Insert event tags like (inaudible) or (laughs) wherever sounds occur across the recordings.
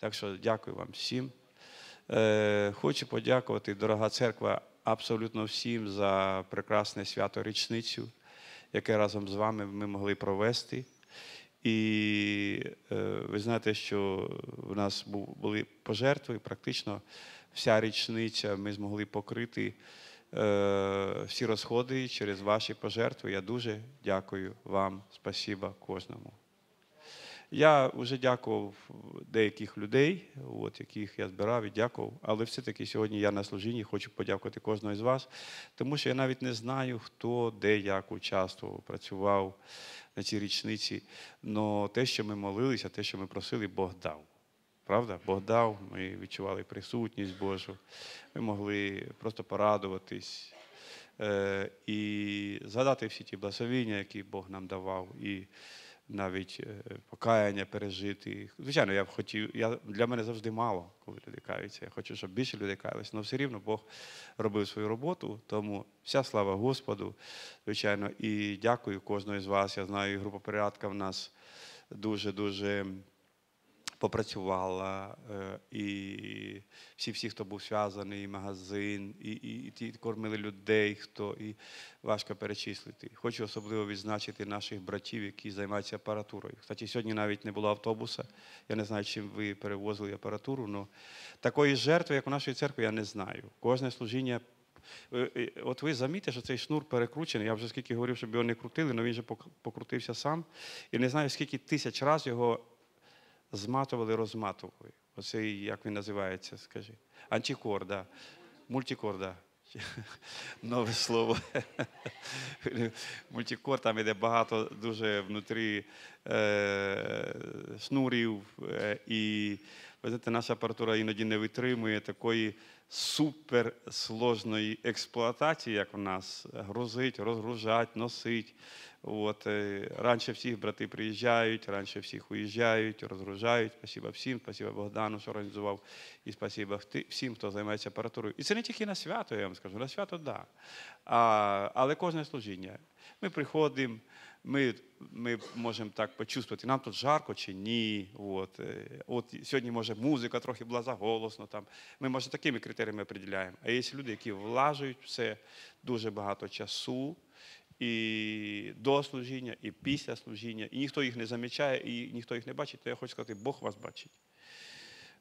Так що дякую вам всім. Е, хочу подякувати, дорога церква, абсолютно всім за прекрасне свято річницю, яке разом з вами ми могли провести. І е, ви знаєте, що в нас були пожертви, практично вся річниця ми змогли покрити е, всі розходи через ваші пожертви. Я дуже дякую вам, спасіба кожному. Я вже дякував деяких людей, от, яких я збирав і дякував. Але все-таки сьогодні я на служінні хочу подякувати кожного з вас, тому що я навіть не знаю, хто де як участвував, працював на цій річниці. Але те, що ми молилися, те, що ми просили, Бог дав. Правда? Бог дав, ми відчували присутність Божу, ми могли просто порадуватись. Е, і згадати всі ті благословіння, які Бог нам давав, і навіть е, покаяння пережити. Звичайно, я б хотів. Я, Для мене завжди мало, коли люди каються. Я хочу, щоб більше людей каялися. Але все рівно Бог робив свою роботу, тому вся слава Господу, звичайно, і дякую кожного з вас. Я знаю, група порядка в нас дуже-дуже попрацювала, е, і всі, всі, хто був зв'язаний, і магазин, і і, і ті кормили людей, хто і важко перечислити. Хочу особливо відзначити наших братів, які займаються апаратурою. Кстати, сьогодні навіть не було автобуса. Я не знаю, чим ви перевозили апаратуру, але такої жертви, як у нашої церкви, я не знаю. Кожне служіння. Е, е, от ви замітите, що цей шнур перекручений. Я вже скільки говорив, щоб його не крутили, але він же покрутився сам. І не знаю, скільки тисяч разів його зматували, розматували. Оцей, як він називається, скажи. Антикор, да. Мультикор, да. (laughs) Нове слово. (laughs) Мультикор, там іде багато дуже внутрі е, шнурів. Е, і ви знаєте, наша апаратура іноді не витримує такої суперсложної експлуатації, як у нас. Грузить, розгружать, носить. От, е, Раніше всіх брати приїжджають, раніше всіх уїжджають, розгружають. Спасибо всім, спасибо Богдану, що організував, і спасибо всім, хто займається апаратурою. І це не тільки на свято, я вам скажу, на свято, да. Але кожне служіння. Ми приходимо. Ми ми можемо так почувствувати, нам тут жарко чи ні. От е. от сьогодні, може, музика трохи була заголосно. Там ми, може, такими критеріями определяємо. А є люди, які влажують все дуже багато часу, і до служіння, і після служіння, і ніхто їх не замічає, і ніхто їх не бачить, то я хочу сказати, Бог вас бачить.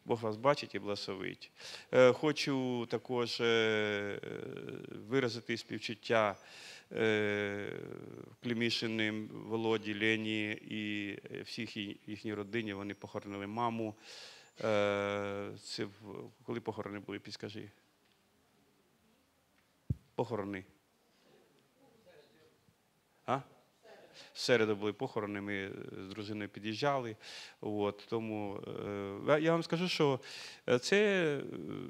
Бог вас бачить і благословить. Е, хочу також е, виразити співчуття е, Клімішиним, Володі, Лені і всіх їхній родині. Вони похоронили маму. Це коли похорони були, підскажи. Похорони. А? В середу були похорони, ми е, з дружиною під'їжджали. От, тому е, я вам скажу, що е, це е,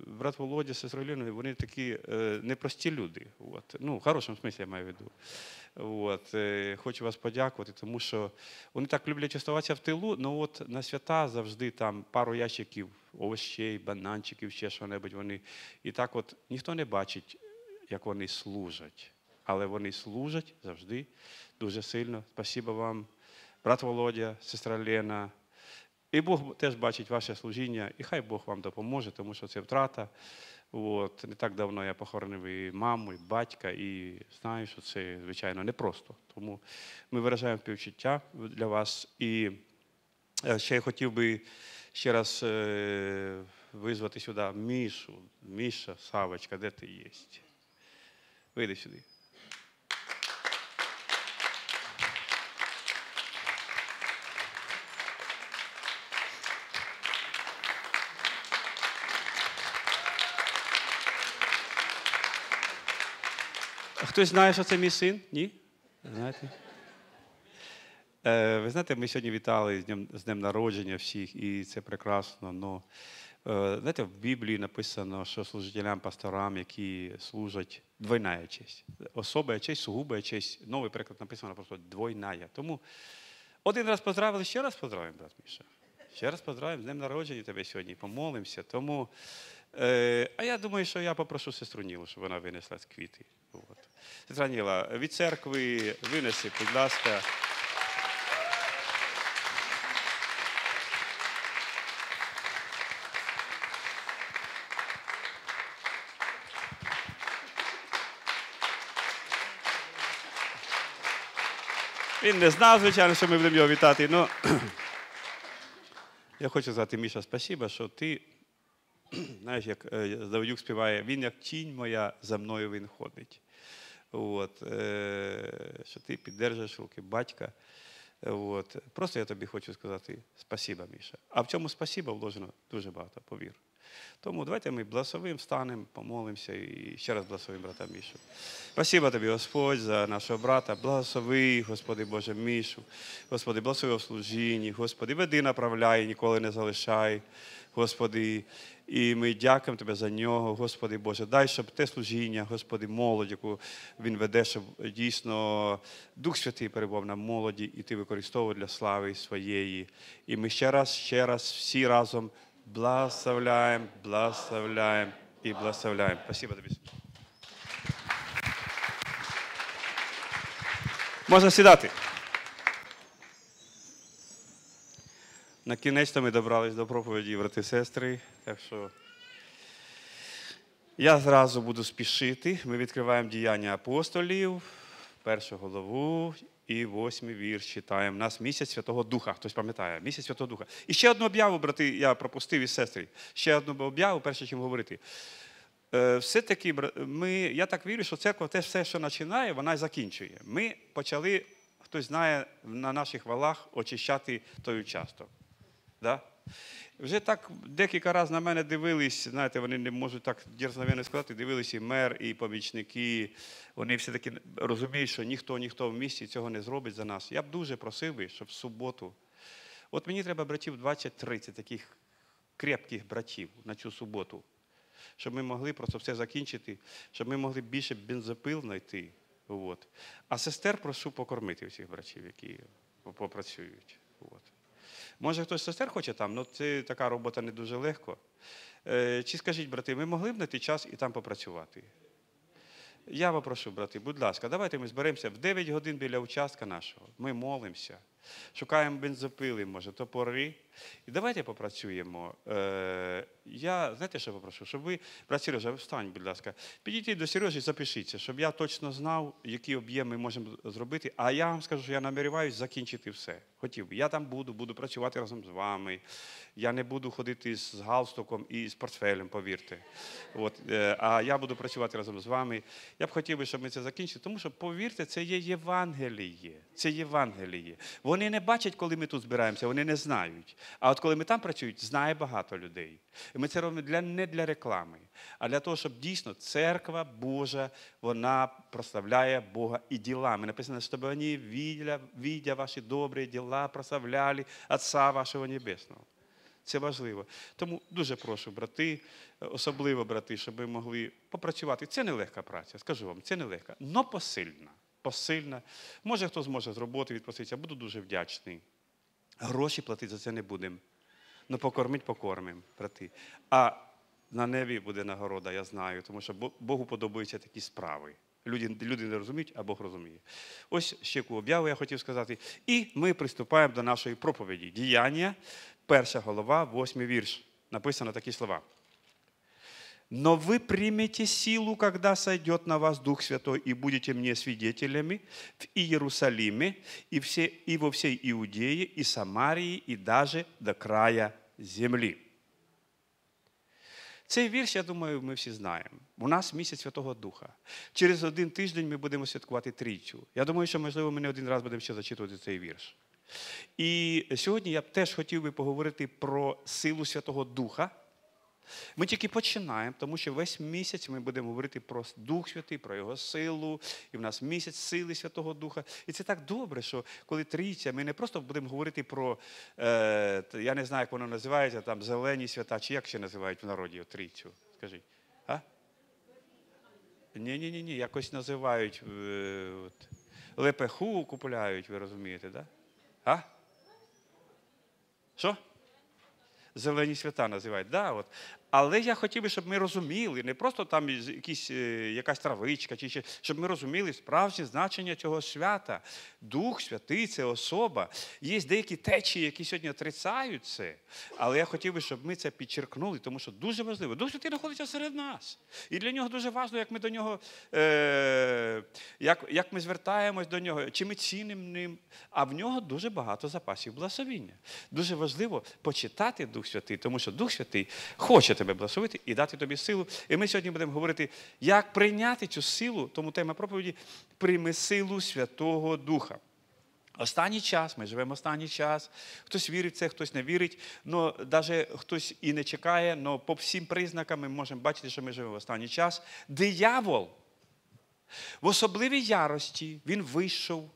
брат Володя, сестра Ліна, вони такі е, непрості люди. От, ну, В хорошому смислі я маю в виду. От, е, Хочу вас подякувати, тому що вони так люблять оставатися в тилу, але ну, от на свята завжди там пару ящиків, овощей, бананчиків, ще що небудь. Вони. І так от ніхто не бачить, як вони служать але вони служать завжди дуже сильно. Спасибо вам, брат Володя, сестра Лена. І Бог теж бачить ваше служіння, і хай Бог вам допоможе, тому що це втрата. От. Не так давно я похоронив і маму, і батька, і знаю, що це, звичайно, непросто. Тому ми виражаємо співчуття для вас. І е, ще я хотів би ще раз е, визвати сюди Мішу, Міша, Савочка, де ти є? Вийди сюди. Хтось знає, що це мій син? Ні? Знаєте? Е, ви знаєте, ми сьогодні вітали з днем, з днем народження всіх, і це прекрасно. Но, е, знаєте, в Біблії написано, що служителям, пасторам, які служать, двойна честь. Особа честь, сугуба честь. Новий приклад написано просто двойна. Тому один раз поздравили, ще раз поздравимо, брат Міша. Ще раз поздравимо з днем народження тебе сьогодні, помолимося. Тому, е, а я думаю, що я попрошу сестру Нілу, щоб вона винесла з квіти. От. Зраніла, від церкви винеси, будь ласка. Він не знав, звичайно, що ми будемо його вітати. Но... (clears throat) Я хочу сказати, Міша, спасіба, що ти, (clears throat) знаєш, як е, завдюк співає, він як тінь моя за мною він ходить. От, Що э, ти піддержиш руки батька. От. Просто я тобі хочу сказати спасіба, Міша. А в цьому спасіба вложено дуже багато, повір. Тому давайте ми благословимо, станемо, помолимося і ще раз благословимо брата Мішу. Спасіба тобі, Господь, за нашого брата. Благослови, Господи Боже Мішу. Господи, благослови в служінні, Господи, веди, направляй, ніколи не залишай. Господи, і ми дякуємо Тебе за нього, Господи Боже. Дай, щоб те служіння, Господи, молодь, яку Він веде, щоб дійсно Дух Святий перебував на молоді, і Ти використовував для слави своєї. І ми ще раз, ще раз, всі разом благословляємо, благословляємо і благословляємо. Спасибо тобі. Можна сідати. На кінець ми добрались до проповіді, брати сестри. Так що я зразу буду спішити. Ми відкриваємо діяння апостолів, першу голову і восьмий вірш читаємо. У Нас місяць Святого Духа. Хтось пам'ятає, місяць Святого Духа. І ще одну об'яву, брати, я пропустив із сестри. Ще одну об'яву, перше, чим говорити. Е, все-таки ми, я так вірю, що церква те все, що починає, вона і закінчує. Ми почали, хтось знає, на наших валах очищати той участок. Да? Вже так декілька разів на мене дивились, знаєте, вони не можуть так дерзновенно сказати, дивились і мер, і помічники. Вони все-таки розуміють, що ніхто ніхто в місті цього не зробить за нас. Я б дуже просив би, щоб в суботу. От мені треба братів 20-30 таких крепких братів на цю суботу, щоб ми могли просто все закінчити, щоб ми могли більше бензопил знайти. От. А сестер прошу покормити всіх братів, які попрацюють. От. Може, хтось сестер хоче там, але ну, це така робота не дуже легко. Е, чи скажіть, брати, ми могли б знайти час і там попрацювати? Я попрошу, брати, будь ласка, давайте ми зберемося в 9 годин біля участка нашого. Ми молимося, шукаємо бензопили, може, топори. І давайте попрацюємо. Е, Я знаєте, що попрошу, щоб ви, брат Сережа, встань, будь ласка, підійдіть до Сережі, запишіться, щоб я точно знав, які об'єми ми можемо зробити. А я вам скажу, що я намірююся закінчити все. Хотів би. Я там буду, буду працювати разом з вами. Я не буду ходити з галстуком і з портфелем, повірте. От, е, А я буду працювати разом з вами. Я б хотів би, щоб ми це закінчили, тому що, повірте, це є Євангеліє. Це Євангеліє. Вони не бачать, коли ми тут збираємося, вони не знають. А от коли ми там працюють, знає багато людей. І ми це робимо для, не для реклами, а для того, щоб дійсно церква Божа вона прославляє Бога і ділами. Написано, щоб вони видя, видя ваші добрі діла, прославляли Отця вашого Небесного. Це важливо. Тому дуже прошу, брати, особливо брати, щоб ви могли попрацювати. Це нелегка праця, скажу вам, це нелегка, але посильна. Посильна. Може, хто зможе з роботи відпроситися, буду дуже вдячний. Гроші платити за це не будемо. Ну покормить, покормимо, брати. А на небі буде нагорода, я знаю, тому що Богу подобаються такі справи. Люди люди не розуміють, а Бог розуміє. Ось ще об'яву я хотів сказати. І ми приступаємо до нашої проповіді. Діяння, перша голова, восьмий вірш. Написано такі слова но вы примете силу, когда сойдет на вас Дух Святой, и будете мне свидетелями в Иерусалиме, и, все, и во всей Иудее, и Самарии, и даже до края земли. Цей вірш, я думаю, ми всі знаємо. У нас місяць Святого Духа. Через один тиждень ми будемо святкувати трійцю. Я думаю, що, можливо, ми не один раз будемо ще зачитувати цей вірш. І сьогодні я б теж хотів би поговорити про силу Святого Духа. Ми тільки починаємо, тому що весь місяць ми будемо говорити про Дух Святий, про Його силу, і в нас місяць сили Святого Духа. І це так добре, що коли трійця, ми не просто будемо говорити про, е, я не знаю, як воно називається, там зелені свята, чи як ще називають в народі трійцю. Скажіть. А? Ні, ні, ні, якось називають е, от, лепеху купуляють, ви розумієте, так? Да? А? Що? зелені свята називають. Да, от. Але я хотів би, щоб ми розуміли, не просто там якісь, е, якась травичка, чи ще, щоб ми розуміли справжнє значення цього свята. Дух святий це особа. Є деякі течії, які сьогодні отрицають це. Але я хотів би, щоб ми це підчеркнули, тому що дуже важливо. Дух святий знаходиться серед нас. І для нього дуже важливо, як ми до нього, е, як як ми звертаємось до нього, чи ми цінимо ним. А в нього дуже багато запасів благословіння. Дуже важливо почитати Дух Святий, тому що Дух Святий хоче тебе благословити і дати тобі силу. І ми сьогодні будемо говорити, як прийняти цю силу, тому тема проповіді прийми силу Святого Духа. Останній час, ми живемо останній час. Хтось вірить в це, хтось не вірить, але навіть хтось і не чекає, але по всім признакам ми можемо бачити, що ми живемо в останній час. Диявол в особливій ярості він вийшов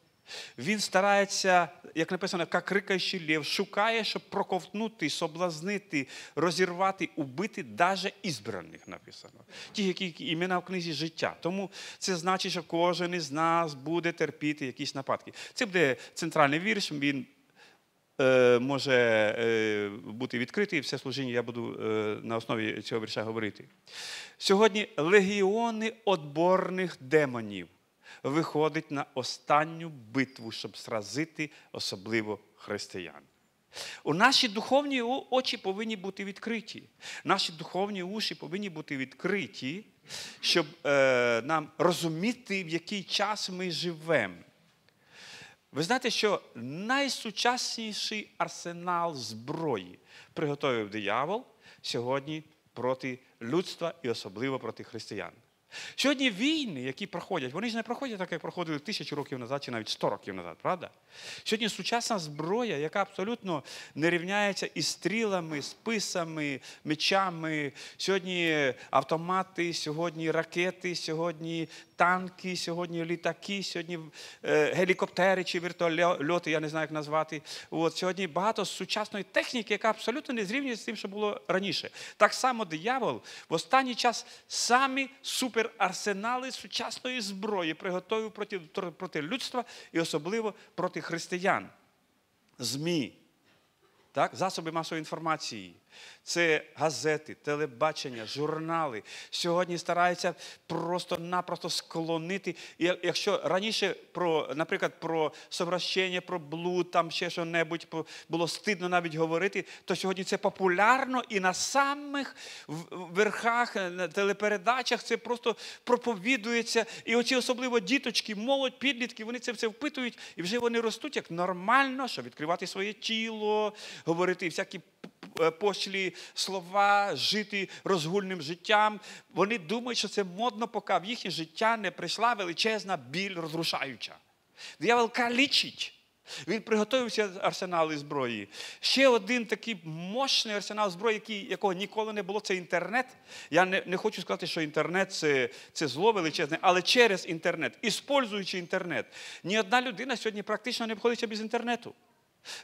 він старається, як написано, як крикаючий лев, шукає, щоб проковтнути, соблазнити, розірвати, убити навіть ізбраних написано. Ті, які імена в книзі життя. Тому це значить, що кожен із нас буде терпіти якісь нападки. Це буде центральний вірш, він е, може е, бути відкритий, все служіння я буду е, на основі цього вірша говорити. Сьогодні легіони отборних демонів виходить на останню битву, щоб сразити особливо християн. У наші духовні очі повинні бути відкриті. Наші духовні уші повинні бути відкриті, щоб е, нам розуміти, в який час ми живемо. Ви знаєте, що найсучасніший арсенал зброї приготовив диявол сьогодні проти людства і особливо проти християн. Сьогодні війни, які проходять, вони ж не проходять так, як проходили тисячу років назад чи навіть 100 років назад, правда? Сьогодні сучасна зброя, яка абсолютно не рівняється із стрілами, списами, мечами, сьогодні автомати, сьогодні ракети, сьогодні танки, сьогодні літаки, сьогодні е, гелікоптери чи вертольоти, я не знаю, як назвати. От, Сьогодні багато сучасної техніки, яка абсолютно не зрівнюється з тим, що було раніше. Так само диявол в останній час самі супер тепер арсенали сучасної зброї приготовив проти, проти людства і особливо проти християн. ЗМІ, так? засоби масової інформації, це газети, телебачення, журнали. Сьогодні стараються просто-напросто склонити. І Якщо раніше, про, наприклад, про совращення, про блуд, там ще що небудь було стидно навіть говорити, то сьогодні це популярно і на самих верхах, е, на телепередачах це просто проповідується. І оці особливо діточки, молодь, підлітки, вони це все впитують, і вже вони ростуть як нормально, що відкривати своє тіло, говорити всякі Е, пошлі слова, жити розгульним життям. Вони думають, що це модно, поки в їхнє життя не прийшла величезна біль розрушаюча. Диявол калічить. Він приготувався арсенал зброї. Ще один такий мощний арсенал зброї, який, якого ніколи не було, це інтернет. Я не не хочу сказати, що інтернет це це зло величезне, але через інтернет, іспользуючи інтернет. Ні одна людина сьогодні практично не обходиться без інтернету.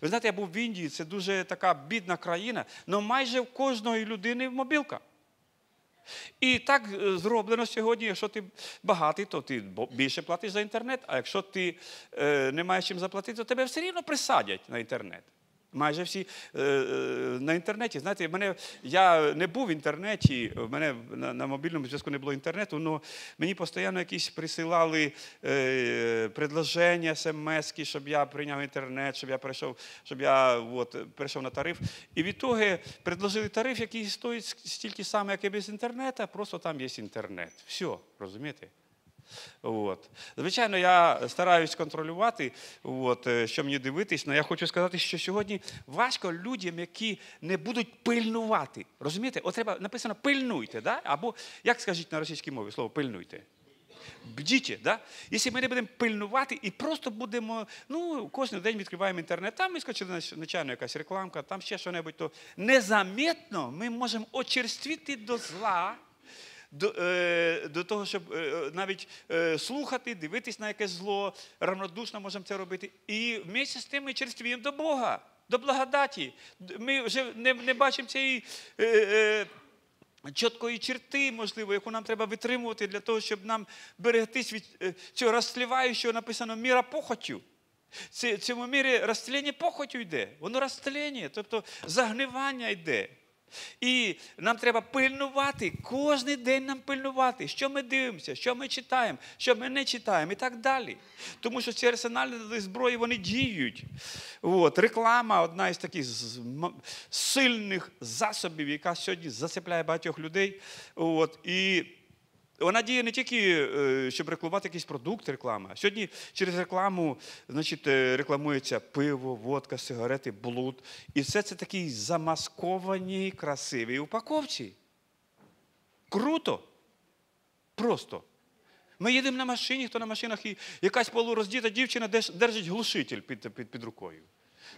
Ви знаєте, я був в Індії, це дуже така бідна країна, але майже в кожної людини мобілка. І так е, зроблено сьогодні, якщо ти багатий, то ти більше платиш за інтернет, а якщо ти е, не маєш чим заплатити, то тебе все рівно присадять на інтернет. Майже всі е, е, на інтернеті. Знаєте, мене, я не був в інтернеті, в мене на, на мобільному зв'язку не було інтернету, але мені постійно якісь присилали е, предложення, смс, щоб я прийняв інтернет, щоб я прийшов, щоб я от, перейшов на тариф. І від того предложили тариф, який стоїть стільки саме, як і без інтернету, просто там є інтернет. Все, розумієте? От. Звичайно, я стараюсь контролювати, от, е, що мені дивитись, але я хочу сказати, що сьогодні важко людям, які не будуть пильнувати. Розумієте? От треба написано пильнуйте, да? або як скажіть на російській мові слово пильнуйте. Бдіть, да? Якщо ми не будемо пильнувати і просто будемо, ну, кожен день відкриваємо інтернет, там вискочила нечайно якась рекламка, там ще що-небудь, то незаметно ми можемо очерствіти до зла до е, до того, щоб е, навіть е, слухати, дивитись на якесь зло, равнодушно можемо це робити. І вместе з тим ми черствіємо до Бога, до благодаті. Ми вже не не бачимо цієї. Чіткої черти, можливо, яку нам треба витримувати для того, щоб нам берегтись від цього розсліваючого написано міра похотю. Цьому мірі розстрілення похотю йде, воно розстрілення, тобто загнивання йде. І нам треба пильнувати, кожен день нам пильнувати, що ми дивимося, що ми читаємо, що ми не читаємо і так далі. Тому що ці арсеналі зброї вони діють. От, Реклама одна із таких сильних засобів, яка сьогодні зацепляє багатьох людей. От, І вона діє не тільки, е, щоб рекламувати якийсь продукт, реклама. Сьогодні через рекламу значить, е, рекламується пиво, водка, сигарети, блуд. І все це такі замасковані, красиві упаковці. Круто. Просто. Ми їдемо на машині, хто на машинах, і якась полуроздіта дівчина держить глушитель під, під, під рукою.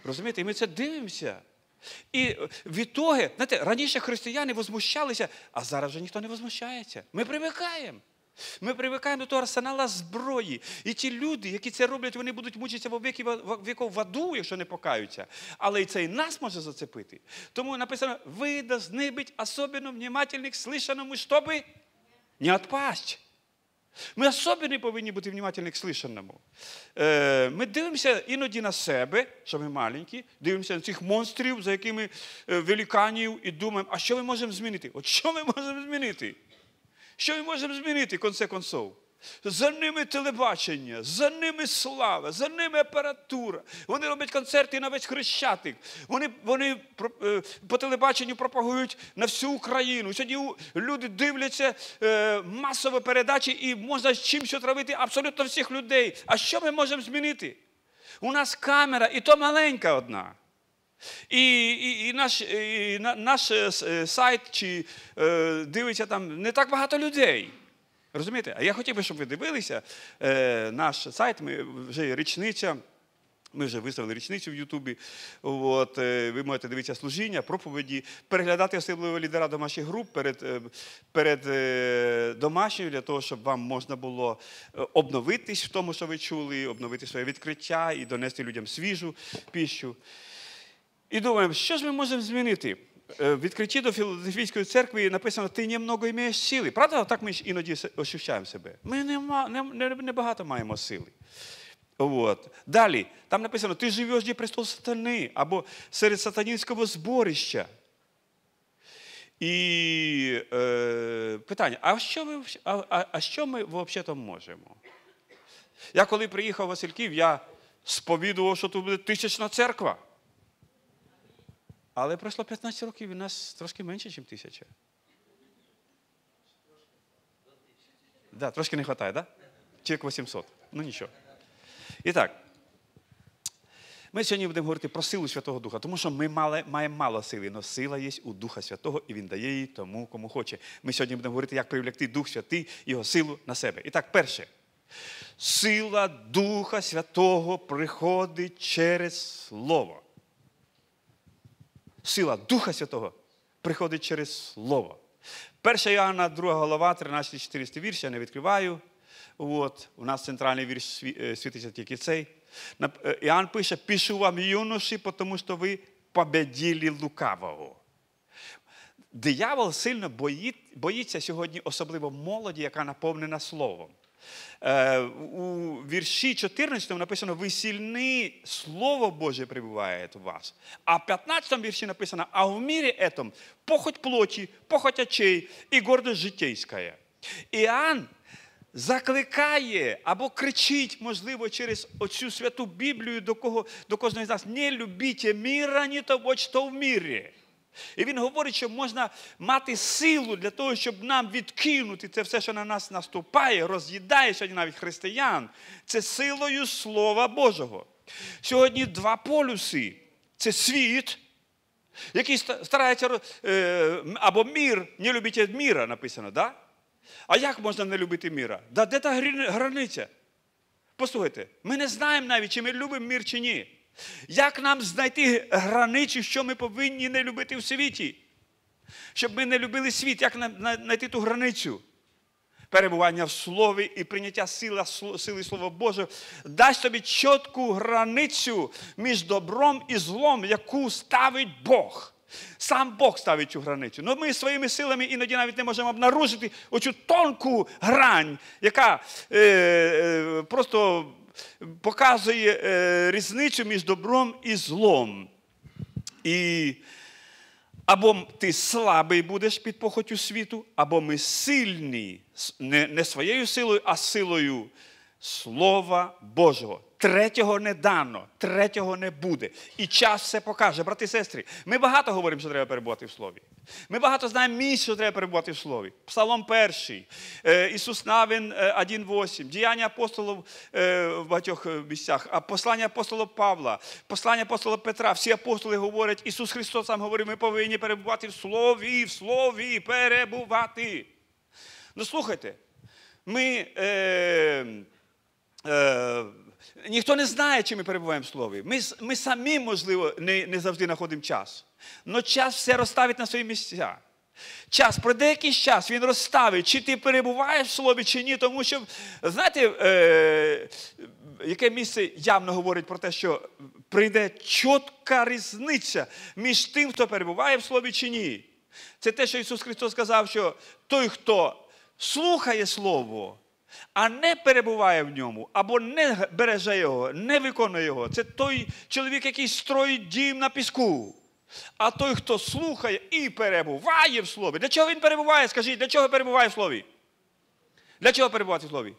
Розумієте, і ми це дивимося. І е, відтоги, знаєте, раніше християни возмущалися, а зараз вже ніхто не возмущається. Ми привикаємо. Ми привикаємо до того арсенала зброї. І ті люди, які це роблять, вони будуть мучитися в віков в аду, якщо не покаються. Але і це і нас може зацепити. Тому написано: ви должны быть особенно внимательны к не отпасть. Ми особливо повинні бути внимательні к слышаному. Е, ми дивимося іноді на себе, що ми маленькі, дивимося на цих монстрів, за якими е, великанів, і думаємо, а що ми можемо змінити? От що ми можемо змінити? Що ми можемо змінити, в конце концов? За ними телебачення, за ними слава, за ними апаратура. Вони роблять концерти на весь хрещатик. Вони вони е, по телебаченню пропагують на всю Україну. Сьогодні люди дивляться е, масові передачі і можна з чимось отравити абсолютно всіх людей. А що ми можемо змінити? У нас камера, і то маленька одна. І і, і наш і на, наш е, е, сайт чи е, дивиться там не так багато людей. Розумієте? А я хотів би, щоб ви дивилися е, наш сайт, ми вже річниця. Ми вже виставили річницю в Ютубі. От, е, Ви можете дивитися служіння, проповіді, переглядати особливого лідера домашніх груп перед е, перед е, домашньою, для того, щоб вам можна було обновитись в тому, що ви чули, обновити своє відкриття і донести людям свіжу піщу. І думаємо, що ж ми можемо змінити? Е, відкритті до Філодофійської церкви написано, ти немного маєш сили. Правда, так ми іноді ощущаємо себе. Ми не багато маємо сили. От. Далі, там написано, ти живеш де престол сатани або серед сатанінського зборища. І е, питання: а що ми а, а що ми взагалі там можемо? Я коли приїхав в Васильків, я сповідував, що тут буде тисячна церква. Але пройшло 15 років і в нас трошки менше, ніж тисяча. Да, Трошки не вистачає, да? Чек 800. Ну нічого. І так. Ми сьогодні будемо говорити про силу Святого Духа, тому що ми мали, маємо мало сили, але сила є у Духа Святого, і Він дає її тому, кому хоче. Ми сьогодні будемо говорити, як привлекти Дух Святий його силу на себе. І так, перше. Сила Духа Святого приходить через Слово сила Духа Святого приходить через Слово. 1 Йоанна, 2 глава, 13-14 вірш, я не відкриваю. От, У нас центральний вірш е, світиться тільки цей. Е, Іоанн пише, пишу вам юноші, тому що ви победили лукавого. Диявол сильно боїть, боїться сьогодні, особливо молоді, яка наповнена словом. Е, у вірші 14 написано, ви сильні, Слово Боже прибуває в вас. А в 15 вірші написано, а в мірі этом похоть плоти, похоть очей і гордость житейська. Іоанн закликає або кричить, можливо, через оцю святу Біблію до кого, до кожного з нас, не любіть міра, ні того, що в мірі. І він говорить, що можна мати силу для того, щоб нам відкинути це все, що на нас наступає, роз'їдає сьогодні навіть християн. Це силою Слова Божого. Сьогодні два полюси це світ, який старається е, або мір, не любить міра, написано, да? А як можна не любити міра? Да де та границя? Послухайте, ми не знаємо навіть, чи ми любимо мір чи ні. Як нам знайти границю, що ми повинні не любити в світі? Щоб ми не любили світ, як нам знайти ту границю? Перебування в слові і прийняття сили, сили Слова Божого дасть тобі чітку границю між добром і злом, яку ставить Бог. Сам Бог ставить цю границю. Ну ми своїми силами іноді навіть не можемо обнаружити оцю тонку грань, яка е, е, просто показує е, різницю між добром і злом. І або ти слабий будеш під похотю світу, або ми сильні, не, не своєю силою, а силою Слова Божого. Третього не дано, третього не буде. І час все покаже. Брати і сестри, ми багато говоримо, що треба перебувати в слові. Ми багато знаємо місць, що треба перебувати в слові. Псалом перший, е, Ісус Навин 1,8, е, діяння апостолів е, в багатьох місцях, а послання апостола Павла, послання апостола Петра. Всі апостоли говорять, Ісус Христос сам говорив, ми повинні перебувати в слові, в слові, перебувати. Ну слухайте, ми. Е, е, Ніхто не знає, чи ми перебуваємо в слові. Ми ми самі, можливо, не не завжди знаходимо час. Але час все розставить на свої місця. Час, про деякий час, він розставить, чи ти перебуваєш в слові, чи ні. Тому що, знаєте, е, яке місце явно говорить про те, що прийде чітка різниця між тим, хто перебуває в слові чи ні. Це те, що Ісус Христос сказав, що той, хто слухає Слово, а не перебуває в ньому, або не береже його, не виконує його. Це той чоловік, який строїть дім на піску. А той, хто слухає і перебуває в слові. Для чого він перебуває? Скажіть, для чого перебуває в слові? Для чого перебувати в слові?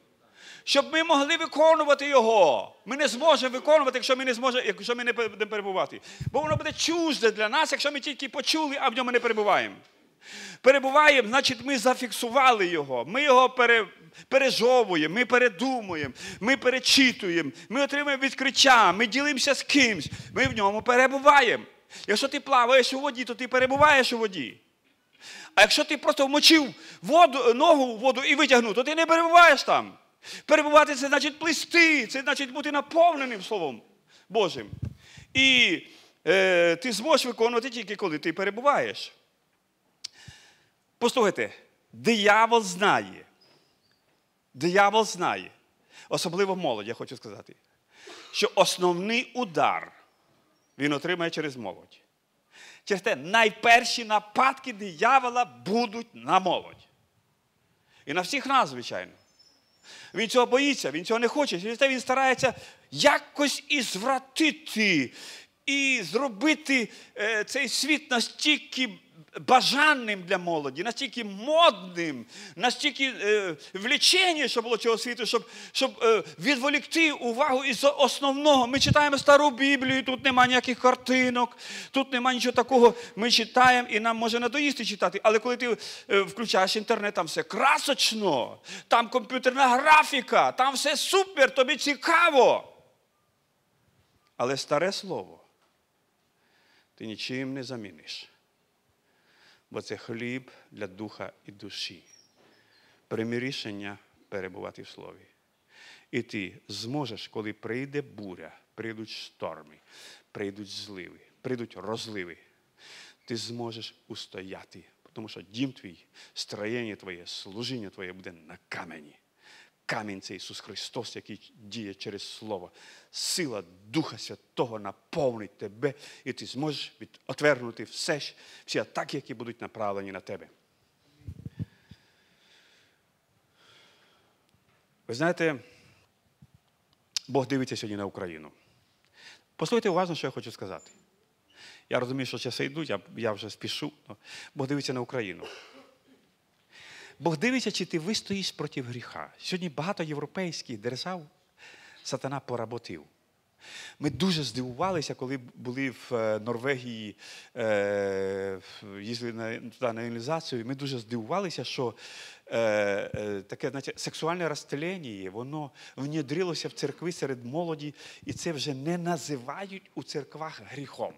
Щоб ми могли виконувати його. Ми не зможемо виконувати, якщо ми не зможемо, якщо ми не будемо перебувати. Бо воно буде чужде для нас, якщо ми тільки почули, а в ньому не перебуваємо. Перебуваємо, значить, ми зафіксували його. Ми його перебуваємо пережовуємо, ми передумуємо, ми перечитуємо, ми отримуємо відкриття, ми ділимося з кимсь, ми в ньому перебуваємо. Якщо ти плаваєш у воді, то ти перебуваєш у воді. А якщо ти просто вмочив воду, ногу в воду і витягнув, то ти не перебуваєш там. Перебувати це значить плисти, це значить бути наповненим Словом Божим. І е, ти зможеш виконувати тільки коли ти перебуваєш. Послухайте, диявол знає, Диявол знає, особливо молодь, я хочу сказати, що основний удар він отримає через молодь. Через те, найперші нападки диявола будуть на молодь. І на всіх нас, звичайно. Він цього боїться, він цього не хоче. Через те він старається якось і звратити, і зробити е, цей світ настільки бажанним для молоді, настільки модним, настільки е, влічення, що було цього світу, щоб щоб е, відволікти увагу із основного. Ми читаємо стару Біблію, тут нема ніяких картинок, тут нема нічого такого. Ми читаємо і нам може надоїсти читати. Але коли ти е, включаєш інтернет, там все красочно, там комп'ютерна графіка, там все супер, тобі цікаво. Але старе слово ти нічим не заміниш бо це хліб для духа і душі. Прийми рішення перебувати в слові. І ти зможеш, коли прийде буря, прийдуть шторми, прийдуть зливи, прийдуть розливи. Ти зможеш устояти, тому що дім твій, строєння твоє, служіння твоє буде на камені камінь це Ісус Христос, який діє через Слово. Сила Духа Святого наповнить тебе, і ти зможеш відвернути все, ж, всі атаки, які будуть направлені на тебе. Ви знаєте, Бог дивиться сьогодні на Україну. Послухайте уважно, що я хочу сказати. Я розумію, що часи йдуть, я вже спішу. Бог дивиться на Україну. Бог дивиться, чи ти вистоїш проти гріха. Сьогодні багато європейських держав сатана поработив. Ми дуже здивувалися, коли були в е, Норвегії, е, їздили на, туди на аналізацію. Ми дуже здивувалися, що е, таке знаєте, сексуальне розстелення, воно внідрилося в церкви серед молоді, і це вже не називають у церквах гріхом.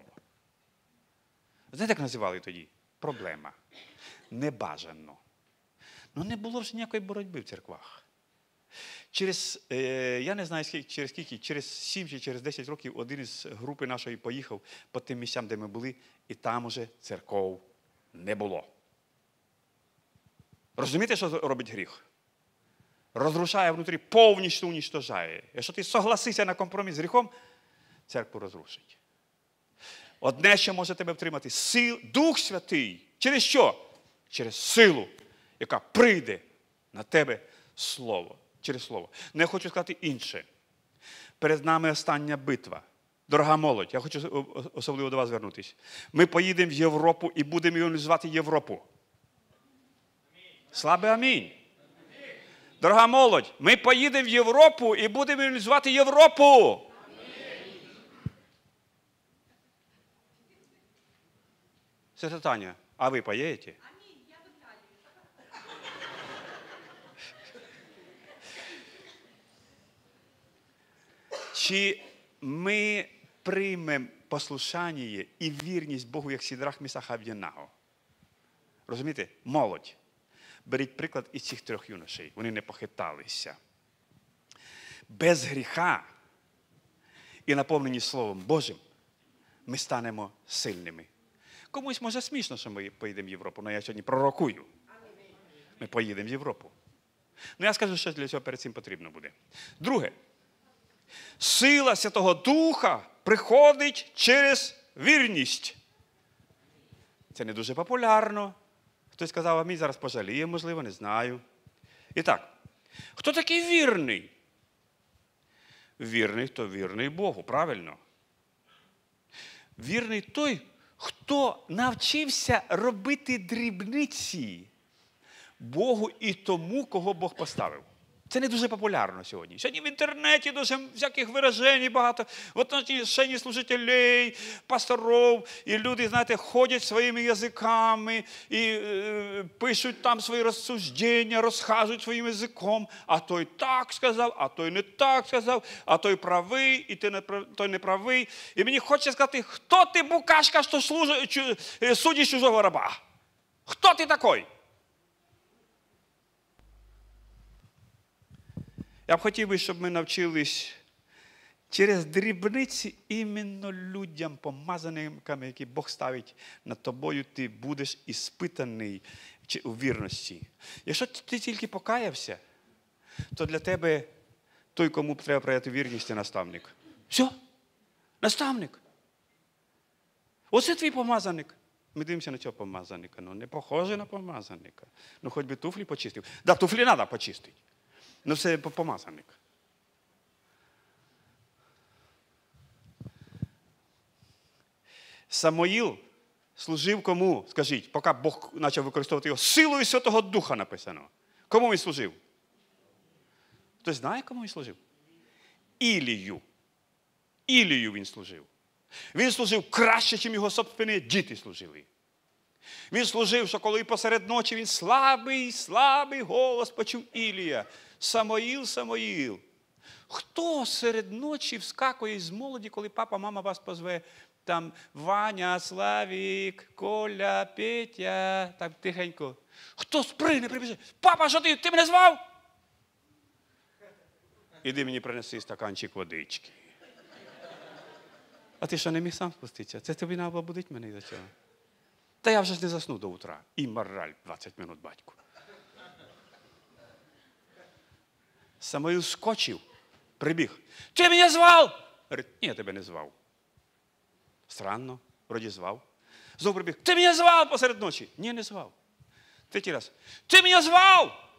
Знаєте, як називали тоді? Проблема. Небажано. Ну не було вже ніякої боротьби в церквах. Через, е, Я не знаю, через скільки, через 7 чи через 10 років один із групи нашої поїхав по тим місцям, де ми були, і там уже церков не було. Розумієте, що робить гріх? Розрушає внутрі, повністю уніштожає. Якщо ти согласишся на компроміс з гріхом, церкву розрушить. Одне, що може тебе втримати сил, Дух Святий. Через що? Через силу яка прийде на тебе слово, через слово. Не ну, хочу сказати інше. Перед нами остання битва. Дорога молодь, я хочу особливо до вас звернутися. Ми поїдемо в Європу і будемо іонізувати Європу. Слабе амінь. Дорога молодь, ми поїдемо в Європу і будемо іонізувати Європу. Це питання. А ви поїдете? Чи ми приймемо послушання і вірність Богу, як сідрах Місах Розумієте? Молодь. Беріть приклад із цих трьох юношей. Вони не похиталися. Без гріха і наповнені Словом Божим, ми станемо сильними. Комусь може смішно, що ми поїдемо в Європу, але я сьогодні пророкую. Ми поїдемо в Європу. Ну я скажу, що для цього перед цим потрібно буде. Друге. Сила Святого Духа приходить через вірність. Це не дуже популярно. Хтось сказав, а мій зараз пожаліє, можливо, не знаю. І так, хто такий вірний? Вірний, то вірний Богу, правильно? Вірний той, хто навчився робити дрібниці Богу і тому, кого Бог поставив. Це не дуже популярно сьогодні. Сьогодні в інтернеті дуже всяких виражень багато, в отношенні служителей, пасторов, і люди, знаєте, ходять своїми язиками і е, пишуть там свої розсуждення, розхажують своїм язиком, а той так сказав, а той не так сказав, а той правий, і ти не, той не правий. І мені хочеться сказати, хто ти букашка, що служи, е, судиш чужого раба? Хто ти такий? Я б хотів би, щоб ми навчились через дрібниці іменно людям, помазаникам, які Бог ставить над тобою, ти будеш іспитаний у вірності. Якщо ти тільки покаявся, то для тебе той, кому треба прояти вірність, це наставник. Все, наставник. Оце твій помазаник. Ми дивимося на цього помазаника. Ну не похоже на помазаника. Ну хоч би туфлі почистив. Да, туфлі треба почистити. No se pomazanik. Самоїл служив кому? Скажіть, поки Бог почав використовувати його силою Святого Духа написано. Кому він служив? Хтось знає, кому він служив? Ілію. Ілію він служив. Він служив краще, ніж його собственні діти служили. Він служив, що коли посеред ночі він слабий, слабий голос почув Ілія. Самоїл, Самоїл. Хто серед ночі вскакує з молоді, коли папа, мама вас позве? Там Ваня, Славік, Коля, Петя, так тихенько. Хто сприйне прибіжить? Папа, що ти? Ти мене звав? Іди мені принеси стаканчик водички. А ти що не міг сам спуститися? Це тобі треба будить мене до цього. Та я вже ж не засну до утра. І мораль 20 минут, батьку. Самоїл скочив, прибіг. Ти мене звав? Говорить, ні, я тебе не звав. Странно, вроді звав. Знову прибіг. Ти мене звав посеред ночі. Ні, не звав. Третій раз. Ти мене звав!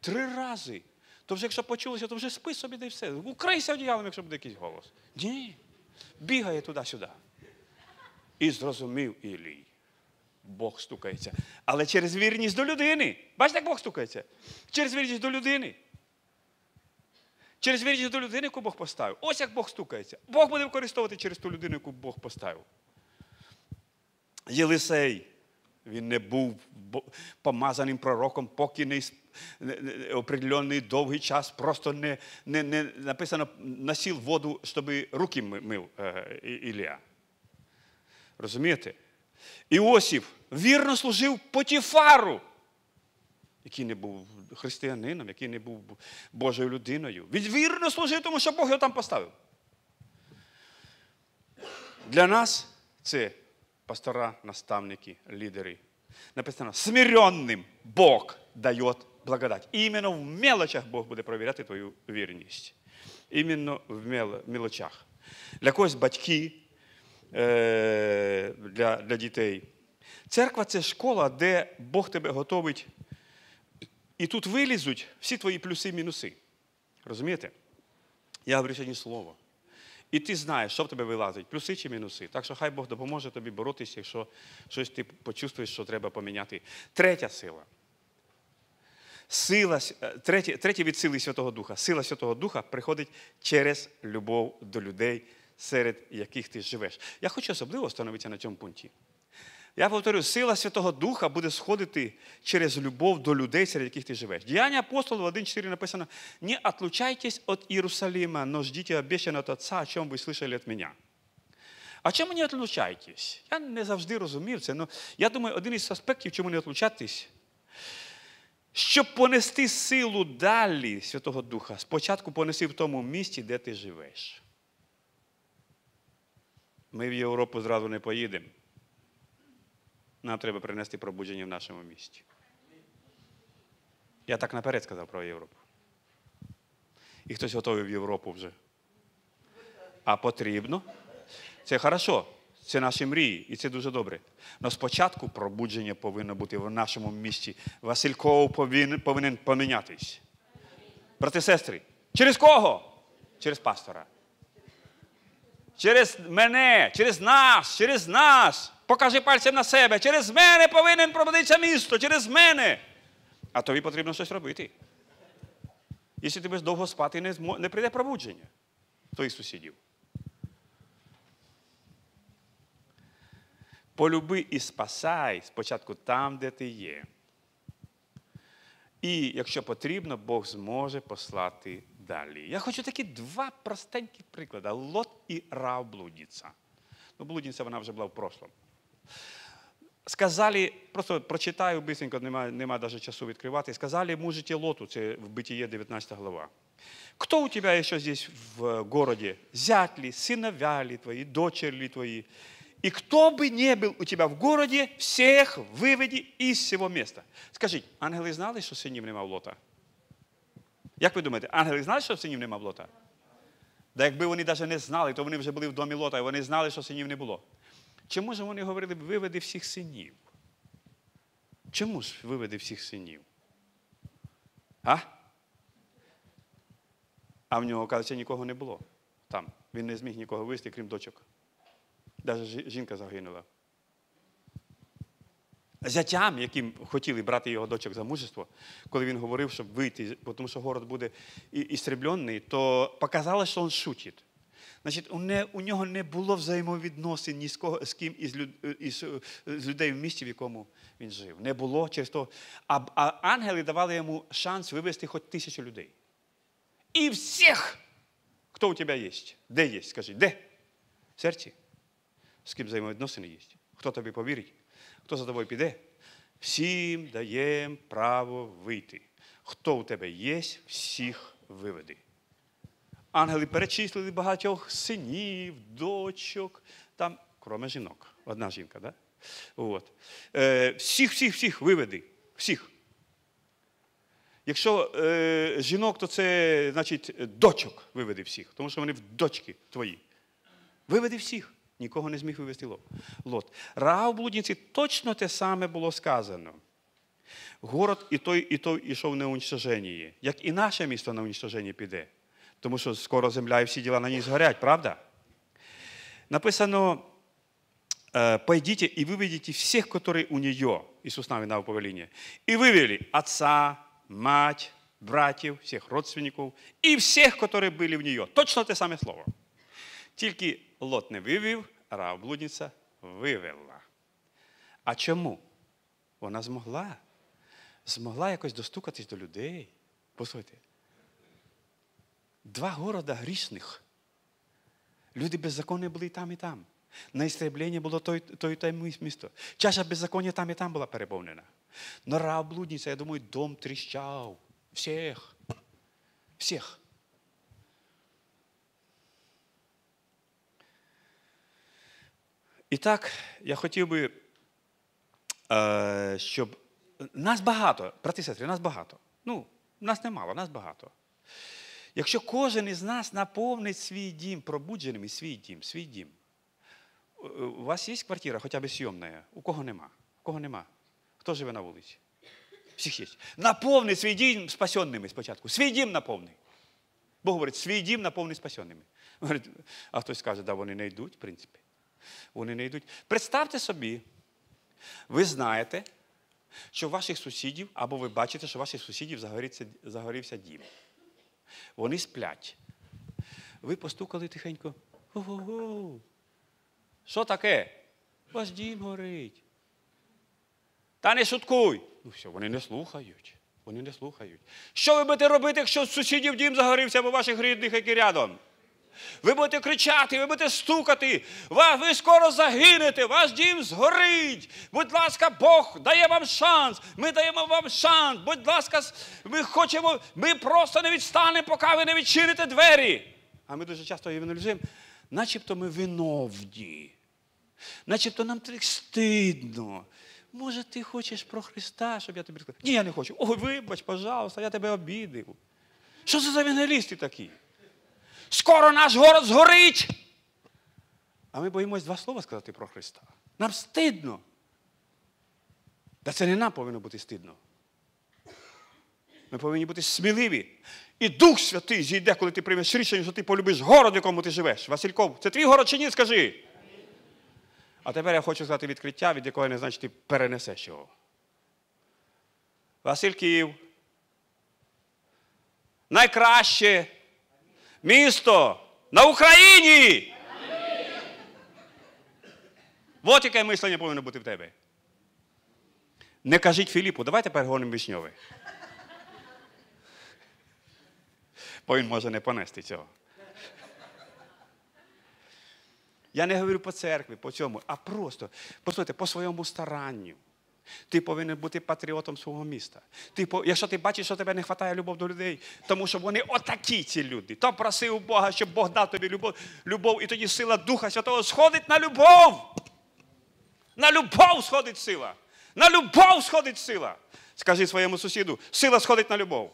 Три рази. То вже якщо почулося, то вже спи собі, де все. Укрийся одіялом, якщо буде якийсь голос. Ні. Бігає туди-сюди. І зрозумів Ілій. Бог стукається. Але через вірність до людини. Бачите, як Бог стукається? Через вірність до людини через вірність до людини, яку Бог поставив. Ось як Бог стукається. Бог буде використовувати через ту людину, яку Бог поставив. Єлисей. Він не був помазаним пророком, поки не определенний довгий час, просто не не, не написано насіл воду, щоб руки мив е, Ілія. Розумієте? Іосиф вірно служив Потіфару який не був християнином, який не був Божою людиною. Він вірно служив тому, що Бог його там поставив. Для нас це пастора, наставники, лідери. Написано, смиренним Бог дає благодать. І іменно в мелочах Бог буде провіряти твою вірність. Іменно в мелочах. Для когось батьки, е, для для дітей. Церква це школа, де Бог тебе готовить і тут вилізуть всі твої плюси і мінуси. Розумієте? Я говорю сьогодні слово. І ти знаєш, що в тебе вилазить, плюси чи мінуси. Так що хай Бог допоможе тобі боротися, якщо щось ти почувствуєш, що треба поміняти. Третя сила. Сила, е, третє, третє від сили Святого Духа. Сила Святого Духа приходить через любов до людей, серед яких ти живеш. Я хочу особливо становитися на цьому пункті. Я повторю, сила Святого Духа буде сходити через любов до людей, серед яких ти живеш. Діяння апостолів 1.4 написано: не отлучайтесь від Єрусалима, но ждіть обіцяного от Отця, о чому ви слышали від мене. А чому не отлучайтесь? Я не завжди розумів це. але Я думаю, один із аспектів, чому не отлучатись, щоб понести силу далі Святого Духа, спочатку понеси в тому місці, де ти живеш. Ми в Європу зразу не поїдемо. Нам треба принести пробудження в нашому місті. Я так наперед сказав про Європу. І хтось готовий в Європу вже. А потрібно. Це хорошо, це наші мрії, і це дуже добре. Але спочатку пробудження повинно бути в нашому місті. Васильков повинен, повинен помінятись. Брати сестри, через кого? Через пастора. Через мене, через нас, через нас покажи пальцем на себе. Через мене повинен пробудитися місто, через мене. А тобі потрібно щось робити. Якщо ти будеш довго спати, не, змо... не прийде пробудження твоїх сусідів. Полюби і спасай спочатку там, де ти є. І якщо потрібно, Бог зможе послати далі. Я хочу такі два простенькі приклади: Лот і Рав блудниця. Ну, блудниця вона вже була в прошлому. Сказали, просто прочитаю быстренько, немає нема даже часу відкривати. Сказали мужите лоту, це в Битіє 19 глава. Хто у тебе еще здесь в е, городі? Зятлі, синовялі твої, ли твої. І хто би не був у тебе в городе, всіх выведи із всего міста. Скажіть, ангели знали, що синів нема в лота? Як ви думаєте, ангели знали, що синів нема в лота? Да якби вони навіть не знали, то вони вже були в домі лота, і вони знали, що синів не було. Чому ж вони говорили виведи всіх синів? Чому ж виведи всіх синів? А? А в нього, каже, нікого не було там. Він не зміг нікого вивести, крім дочок. Навіть жінка загинула. Зятям, яким хотіли брати його дочок за мужество, коли він говорив, щоб вийти, тому що город буде істреблений, то показалось, що він шутить. Значить, у, не, у нього не було взаємовідносин ні з кого з ким із, люд, е, із, е, з людей в місті, в якому він жив. Не було через то. А, а ангели давали йому шанс вивезти хоч тисячу людей. І всіх, хто у тебе є, де є, скажи, де? В серці? З ким взаємовідносини є? Хто тобі повірить? Хто за тобою піде? Всім даєм право вийти. Хто у тебе є, всіх виведи. Ангели перечислили багатьох синів, дочок, там, кроме жінок, одна жінка, да? От. Е, Всіх, всіх, всіх виведи. Всіх. Якщо е, жінок, то це значить дочок виведи всіх, тому що вони в дочки твої. Виведи всіх. Нікого не зміг вивести лот. Рав блудниці точно те саме було сказано. Город і той, і той ішов на уничтоження, як і наше місто на уничтоження піде тому що скоро земля і всі діла на ній згорять, правда? Написано, е, пойдіть і виведіть всіх, которые у нього, Ісус нам дал повеление, І вывели отца, мать, братів, всіх родственників, і всіх, которые были в нее. Точно те саме слово. Тільки лот не вивів, а блудниця вивела. А чому? Вона змогла. Змогла якось достукатись до людей. Послухайте, два города грішних. Люди беззаконні були і там, і там. На істреблення було то, і те місто. Чаша беззаконня там і там була переповнена. Нора блудниця, я думаю, дом тріщав. Всіх. Всіх. І так, я хотів би, е, щоб нас багато, брати і сестри, нас багато. Ну, нас немало, нас багато. Якщо кожен із нас наповнить свій дім, пробудженим і свій дім, свій дім. У вас є квартира, хоча б сйомна? У кого нема? У кого нема? Хто живе на вулиці? Всіх є. Наповни свій дім спасенними спочатку. Свій дім наповни. Бог говорить, свій дім наповни спасенними. а хтось каже, да, вони не йдуть, в принципі. Вони не йдуть. Представте собі, ви знаєте, що ваших сусідів, або ви бачите, що ваших сусідів загорівся, загорівся дім. Вони сплять. Ви постукали тихенько. Ого-го. Що таке? Ваш дім горить. Та не шуткуй. Ну все, вони не слухають. Вони не слухають. Що ви будете робити, якщо з сусідів дім загорівся або ваших рідних, які рядом? Ви будете кричати, ви будете стукати, ви скоро загинете, ваш дім згорить. Будь ласка, Бог дає вам шанс. Ми даємо вам шанс. Будь ласка, ми хочемо, ми просто не відстанемо, поки ви не відчините двері. А ми дуже часто її євангелізуємо, начебто ми виновні, начебто нам так стидно. Може, ти хочеш про Христа, щоб я тобі сказав? Ні, я не хочу. Ой, вибач, пожалуйста, я тебе обідив. Що це за евангелісти такі? скоро наш город згорить. А ми боїмось два слова сказати про Христа. Нам стидно. Та це не нам повинно бути стидно. Ми повинні бути сміливі. І Дух Святий зійде, коли ти приймеш рішення, що ти полюбиш город, в якому ти живеш. Васильков, це твій город чи ні, скажи. А тепер я хочу сказати відкриття, від якого не значить, ти перенесеш його. Василь Київ. Найкраще місто на Україні. От яке мислення повинно бути в тебе. Не кажіть Філіпу, давайте перегонимо вішньове. Бо він може не понести цього. Я не говорю по церкві, по цьому, а просто послухайте, по своєму старанню. Ти повинен бути патріотом свого міста. Ти, Якщо ти бачиш, що тебе не вистачає любов до людей, тому що вони отакі ці люди. То проси у Бога, щоб Бог дав тобі любов, любов і тоді сила Духа Святого сходить на любов. На любов сходить сила. На любов сходить сила. Скажи своєму сусіду, сила сходить на любов.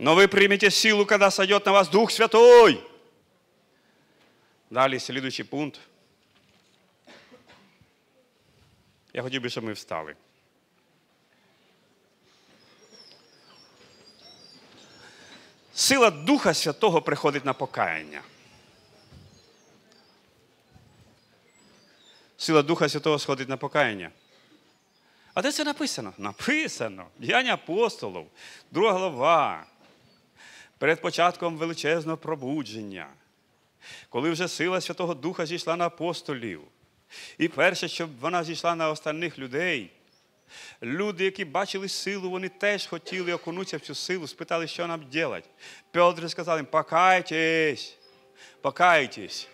но вы примете силу, когда сойдет на вас Дух Святой. Далее следующий пункт. Я хотів би, щоб ми встали. Сила Духа Святого приходить на покаяння. Сила Духа Святого сходить на покаяння. А де це написано? Написано. Діяння апостолів, друга глава перед початком величезного пробудження, коли вже сила Святого Духа зійшла на апостолів. І перше, щоб вона зійшла на останніх людей, люди, які бачили силу, вони теж хотіли окунутися в цю силу, спитали, що нам робити. Петр сказав їм, покайтесь, покайтесь.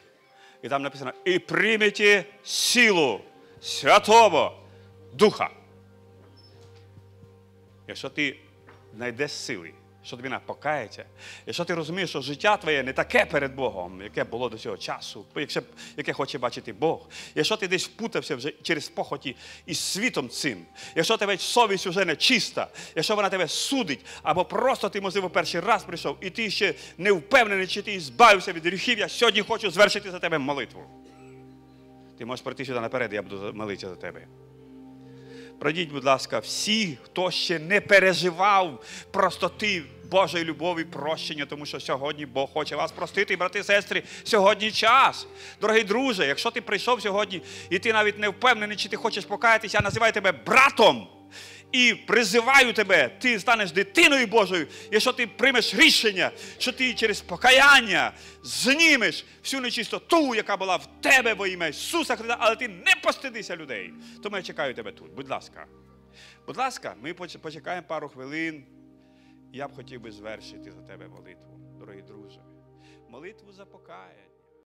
І там написано, і прийміть силу Святого Духа. Якщо ти знайдеш сили, що тобі треба покаятися. Якщо ти розумієш, що життя твоє не таке перед Богом, яке було до цього часу, якщо, яке хоче бачити Бог. Якщо ти десь впутався вже через похоті із світом цим, якщо тебе совість вже не чиста, якщо вона тебе судить, або просто ти, можливо, перший раз прийшов, і ти ще не впевнений, чи ти збавився від гріхів, я сьогодні хочу звершити за тебе молитву. Ти можеш прийти сюди наперед, я буду молитися за тебе. Пройдіть, будь ласка, всі, хто ще не переживав простоти Божої любові, прощення, тому що сьогодні Бог хоче вас простити, брати і сестри, сьогодні час. Дорогий друже, якщо ти прийшов сьогодні і ти навіть не впевнений, чи ти хочеш покаятися, я називаю тебе братом. І призиваю тебе, ти станеш дитиною Божою, якщо ти приймеш рішення, що ти через покаяння знімеш всю нечистоту, яка була в тебе во ім'я Ісуса Христа, але ти не постидися людей. Тому я чекаю тебе тут. Будь ласка. Будь ласка, ми почекаємо пару хвилин. Я б хотів би звершити за тебе молитву, дорогі друже, молитву за покаяння.